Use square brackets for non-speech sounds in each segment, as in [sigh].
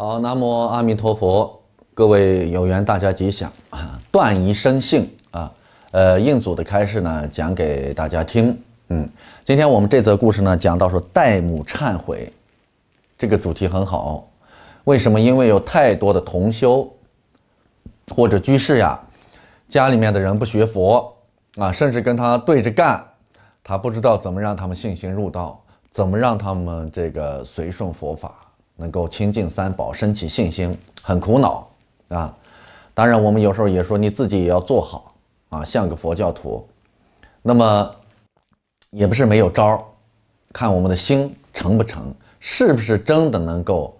好，南无阿弥陀佛，各位有缘，大家吉祥啊！断疑生信啊，呃，印祖的开示呢，讲给大家听。嗯，今天我们这则故事呢，讲到说代母忏悔，这个主题很好。为什么？因为有太多的同修或者居士呀，家里面的人不学佛啊，甚至跟他对着干，他不知道怎么让他们信心入道，怎么让他们这个随顺佛法。能够清净三宝，升起信心，很苦恼啊！当然，我们有时候也说你自己也要做好啊，像个佛教徒。那么也不是没有招儿，看我们的心成不成，是不是真的能够，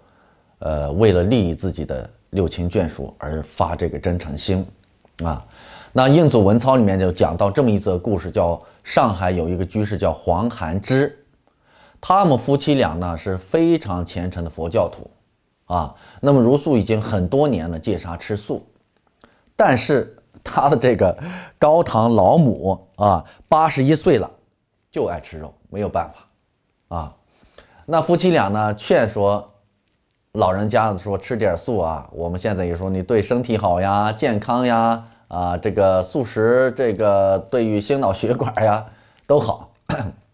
呃，为了利益自己的六亲眷属而发这个真诚心啊？那《印祖文钞》里面就讲到这么一则故事，叫上海有一个居士叫黄寒之。他们夫妻俩呢是非常虔诚的佛教徒，啊，那么茹素已经很多年了，戒杀吃素，但是他的这个高堂老母啊，八十一岁了，就爱吃肉，没有办法，啊，那夫妻俩呢劝说老人家说吃点素啊，我们现在也说你对身体好呀，健康呀，啊，这个素食这个对于心脑血管呀都好，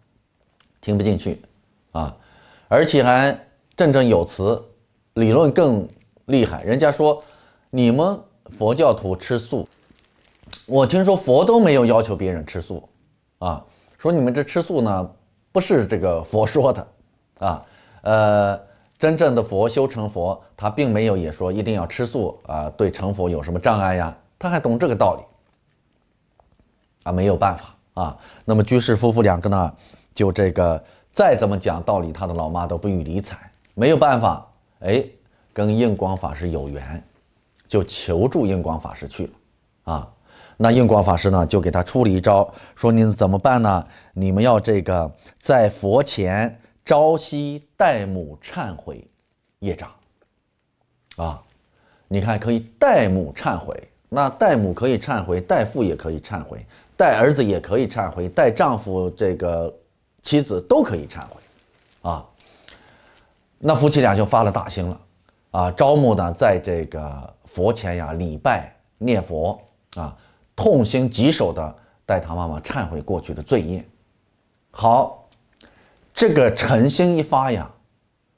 [coughs] 听不进去。啊，而且还振振有词，理论更厉害。人家说你们佛教徒吃素，我听说佛都没有要求别人吃素，啊，说你们这吃素呢不是这个佛说的，啊，呃，真正的佛修成佛，他并没有也说一定要吃素啊，对成佛有什么障碍呀？他还懂这个道理，啊，没有办法啊。那么居士夫妇两个呢，就这个。再怎么讲道理，他的老妈都不予理睬，没有办法，哎，跟印光法师有缘，就求助印光法师去了，啊，那印光法师呢，就给他出了一招，说您怎么办呢？你们要这个在佛前朝夕代母忏悔业障，啊，你看可以代母忏悔，那代母可以忏悔，代父也可以忏悔，代儿子也可以忏悔，代丈夫这个。妻子都可以忏悔，啊，那夫妻俩就发了大心了，啊，招募呢在这个佛前呀礼拜念佛啊，痛心疾首的带他妈妈忏悔过去的罪业。好，这个诚心一发呀，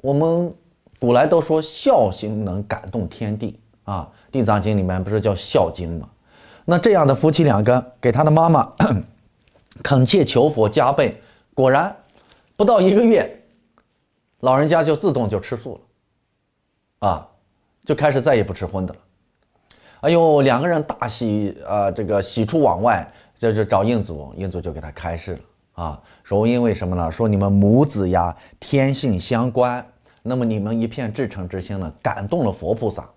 我们古来都说孝心能感动天地啊，《地藏经》里面不是叫孝经吗？那这样的夫妻两个给他的妈妈 [coughs] 恳切求佛加倍。果然，不到一个月，老人家就自动就吃素了，啊，就开始再也不吃荤的了。哎呦，两个人大喜，呃，这个喜出望外，就找印祖，印祖就给他开示了，啊，说因为什么呢？说你们母子呀，天性相关，那么你们一片至诚之心呢，感动了佛菩萨，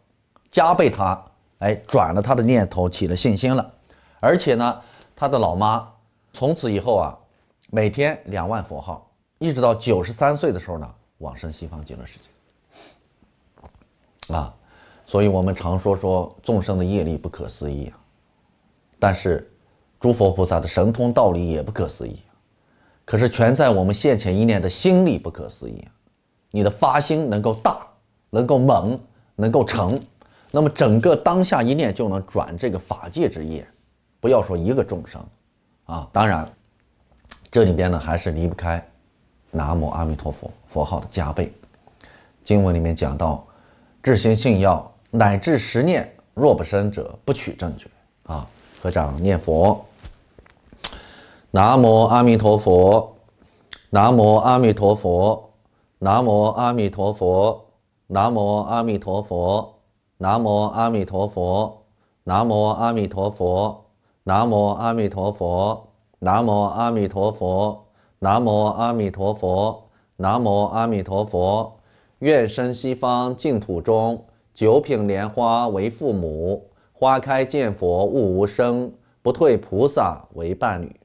加倍他，哎，转了他的念头，起了信心了，而且呢，他的老妈从此以后啊。每天两万佛号，一直到九十三岁的时候呢，往生西方极乐世界。啊，所以我们常说说众生的业力不可思议啊，但是，诸佛菩萨的神通道理也不可思议，可是全在我们现前一念的心力不可思议。你的发心能够大，能够猛，能够成，那么整个当下一念就能转这个法界之业，不要说一个众生，啊，当然。这里边呢，还是离不开“南无阿弥陀佛”佛号的加倍。经文里面讲到：“至心信要乃至十念，若不生者，不取正觉。”啊，合掌念佛，“南无阿弥陀佛，南无阿弥陀佛，南无阿弥陀佛，南无阿弥陀佛，南无阿弥陀佛，南无阿弥陀佛，南无阿弥陀佛。”南无阿弥陀佛，南无阿弥陀佛，南无阿弥陀佛。愿生西方净土中，九品莲花为父母。花开见佛悟无生，不退菩萨为伴侣。